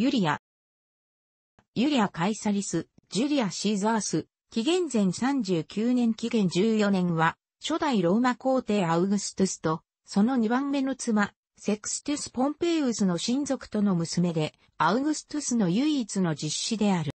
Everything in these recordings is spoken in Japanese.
ユリア。ユリア・カイサリス、ジュリア・シーザース、紀元前39年紀元14年は、初代ローマ皇帝アウグストゥスと、その2番目の妻、セクストゥス・ポンペイウスの親族との娘で、アウグストゥスの唯一の実子である。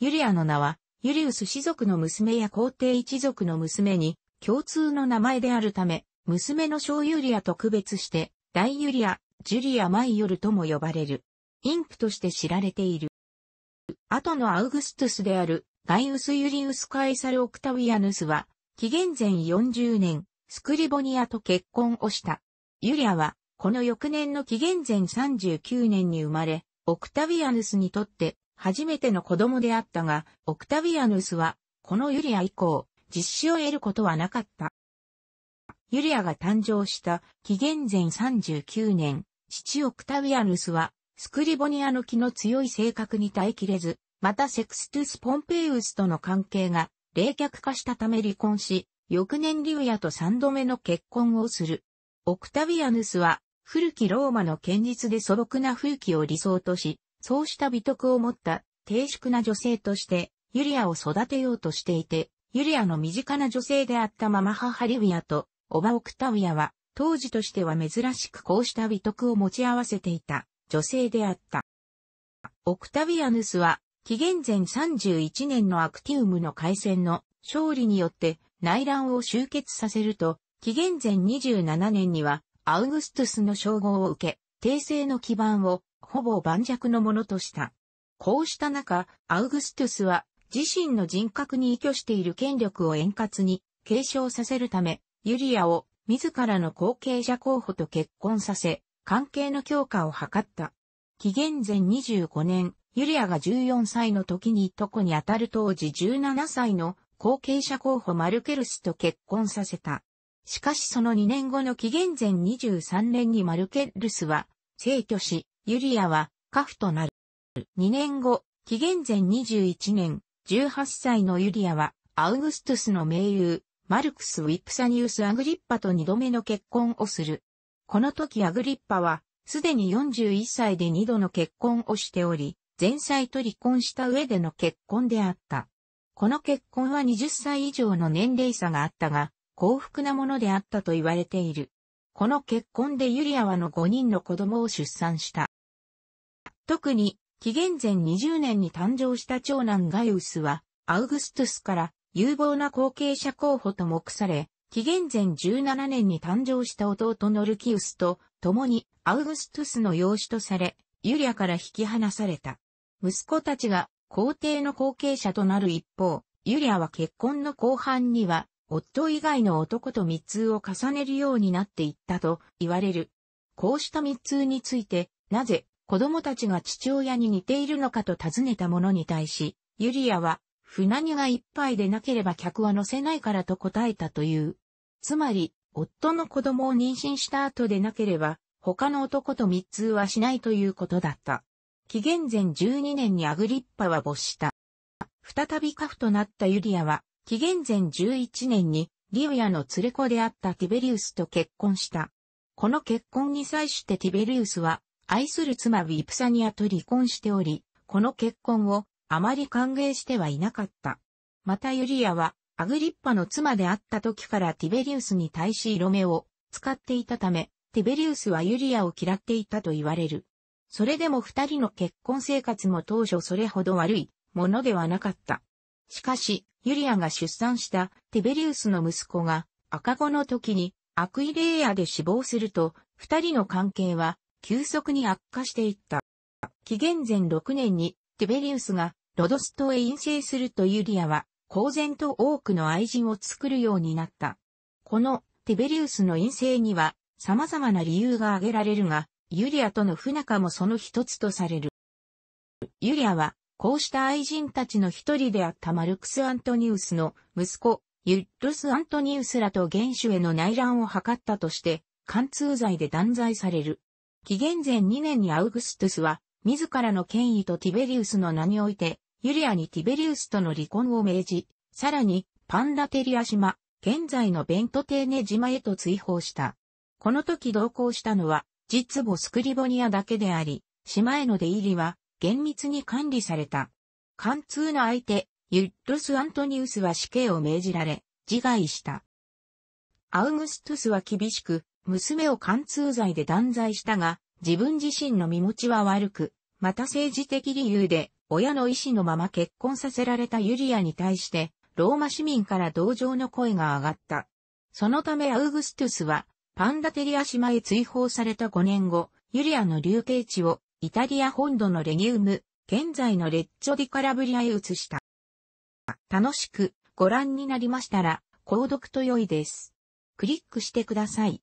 ユリアの名は、ユリウス氏族の娘や皇帝一族の娘に、共通の名前であるため、娘の小ユリアと区別して、大ユリア、ジュリア・マイヨルとも呼ばれる。インプとして知られている。後のアウグストゥスであるガイウス・ユリウス・カエサル・オクタウィアヌスは、紀元前40年、スクリボニアと結婚をした。ユリアは、この翌年の紀元前39年に生まれ、オクタビアヌスにとって初めての子供であったが、オクタビアヌスは、このユリア以降、実施を得ることはなかった。ユリアが誕生した紀元前39年、父オクタビアヌスはスクリボニアの気の強い性格に耐えきれず、またセクストゥス・ポンペイウスとの関係が冷却化したため離婚し、翌年リュウヤと三度目の結婚をする。オクタビアヌスは、古きローマの堅実で素朴な風紀を理想とし、そうした美徳を持った低粛な女性として、ユリアを育てようとしていて、ユリアの身近な女性であったママ母リュウヤと、オバ・オクタウィアは、当時としては珍しくこうした美徳を持ち合わせていた。女性であった。オクタビアヌスは、紀元前31年のアクティウムの開戦の勝利によって内乱を終結させると、紀元前27年にはアウグストゥスの称号を受け、帝政の基盤をほぼ盤石のものとした。こうした中、アウグストゥスは自身の人格に依拠している権力を円滑に継承させるため、ユリアを自らの後継者候補と結婚させ、関係の強化を図った。紀元前25年、ユリアが14歳の時にいとこにあたる当時17歳の後継者候補マルケルスと結婚させた。しかしその2年後の紀元前23年にマルケルスは逝去し、ユリアは家父となる。2年後、紀元前21年、18歳のユリアはアウグストゥスの盟友、マルクス・ウィプサニウス・アグリッパと2度目の結婚をする。この時アグリッパは、すでに41歳で2度の結婚をしており、前妻と離婚した上での結婚であった。この結婚は20歳以上の年齢差があったが、幸福なものであったと言われている。この結婚でユリアはの5人の子供を出産した。特に、紀元前20年に誕生した長男ガイウスは、アウグストゥスから有望な後継者候補と目され、紀元前17年に誕生した弟ノルキウスと共にアウグストゥスの養子とされ、ユリアから引き離された。息子たちが皇帝の後継者となる一方、ユリアは結婚の後半には、夫以外の男と密通を重ねるようになっていったと言われる。こうした密通について、なぜ子供たちが父親に似ているのかと尋ねた者に対し、ユリアは船荷がいっぱいでなければ客は乗せないからと答えたという。つまり、夫の子供を妊娠した後でなければ、他の男と密通はしないということだった。紀元前12年にアグリッパは没した。再び家父となったユリアは、紀元前11年にリウヤの連れ子であったティベリウスと結婚した。この結婚に際してティベリウスは、愛する妻ウィプサニアと離婚しており、この結婚をあまり歓迎してはいなかった。またユリアは、アグリッパの妻であった時からティベリウスに対し色目を使っていたため、ティベリウスはユリアを嫌っていたと言われる。それでも二人の結婚生活も当初それほど悪いものではなかった。しかし、ユリアが出産したティベリウスの息子が赤子の時にアクイレイアで死亡すると、二人の関係は急速に悪化していった。紀元前6年にティベリウスがロドス島へ陰性するとユリアは、公然と多くの愛人を作るようになった。このティベリウスの陰性には様々な理由が挙げられるが、ユリアとの不仲もその一つとされる。ユリアは、こうした愛人たちの一人であったマルクス・アントニウスの息子、ユッルス・アントニウスらと元首への内乱を図ったとして、貫通罪で断罪される。紀元前2年にアウグストゥスは、自らの権威とティベリウスの名において、ユリアにティベリウスとの離婚を命じ、さらに、パンラテリア島、現在のベントテーネ島へと追放した。この時同行したのは、実母スクリボニアだけであり、島への出入りは、厳密に管理された。貫通の相手、ユッドス・アントニウスは死刑を命じられ、自害した。アウグストゥスは厳しく、娘を貫通罪で断罪したが、自分自身の身持ちは悪く、また政治的理由で親の意思のまま結婚させられたユリアに対して、ローマ市民から同情の声が上がった。そのためアウグストゥスは、パンダテリア島へ追放された5年後、ユリアの流刑地を、イタリア本土のレギウム、現在のレッチョディカラブリアへ移した。楽しくご覧になりましたら、購読と良いです。クリックしてください。